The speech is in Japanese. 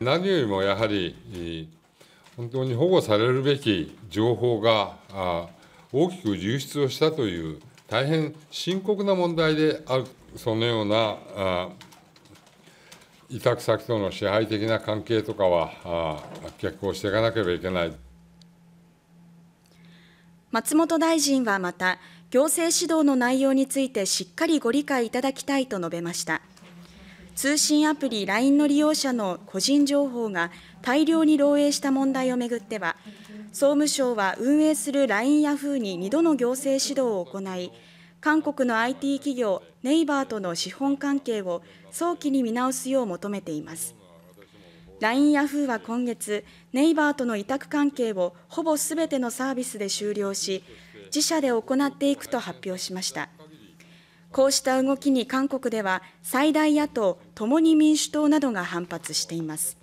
何よりもやはり、本当に保護されるべき情報が大きく流出をしたという、大変深刻な問題である、そのような委託先との支配的な関係とかは、結構していかなければいけない。松本大臣はまた、行政指導の内容についてしっかりご理解いただきたいと述べました。通信アプリ LINE の利用者の個人情報が大量に漏洩した問題をめぐっては総務省は運営する LINE ヤフーに2度の行政指導を行い韓国の IT 企業ネイバーとの資本関係を早期に見直すよう求めています LINE ヤフーは今月ネイバーとの委託関係をほぼすべてのサービスで終了し自社で行っていくと発表しました。こうした動きに韓国では最大野党・共に民主党などが反発しています。